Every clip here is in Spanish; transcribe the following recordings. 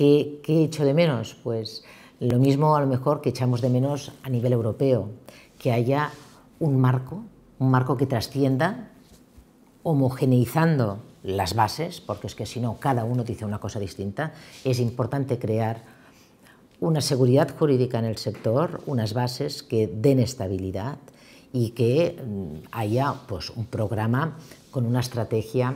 ¿Qué, ¿Qué echo de menos? Pues lo mismo a lo mejor que echamos de menos a nivel europeo, que haya un marco, un marco que trascienda homogeneizando las bases, porque es que si no cada uno dice una cosa distinta, es importante crear una seguridad jurídica en el sector, unas bases que den estabilidad y que mm, haya pues, un programa con una estrategia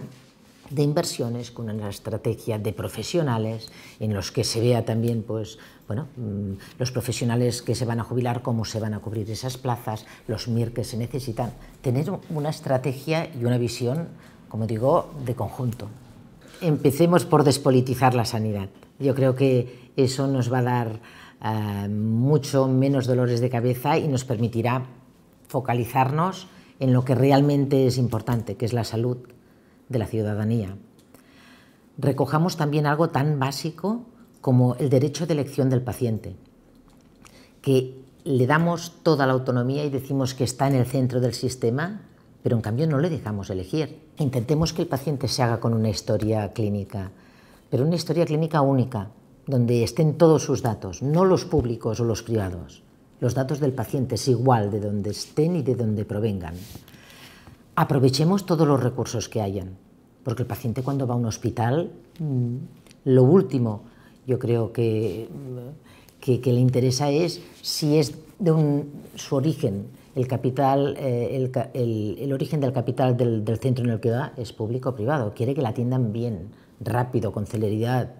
de inversiones, con una estrategia de profesionales en los que se vea también pues, bueno, mm, los profesionales que se van a jubilar, cómo se van a cubrir esas plazas, los MIR que se necesitan. Tener una estrategia y una visión, como digo, de conjunto. Empecemos por despolitizar la sanidad. Yo creo que eso nos va a dar eh, mucho menos dolores de cabeza y nos permitirá focalizarnos en lo que realmente es importante, que es la salud de la ciudadanía. Recojamos también algo tan básico como el derecho de elección del paciente, que le damos toda la autonomía y decimos que está en el centro del sistema, pero en cambio no le dejamos elegir. Intentemos que el paciente se haga con una historia clínica, pero una historia clínica única, donde estén todos sus datos, no los públicos o los privados. Los datos del paciente es igual de donde estén y de donde provengan aprovechemos todos los recursos que hayan, porque el paciente cuando va a un hospital, mm, lo último yo creo mm, que, que, le interesa es si es de un, su origen, el capital, eh, el, origen del capital del, del, centro en el que va es público o privado, quiere que la atiendan bien, rápido, con celeridad,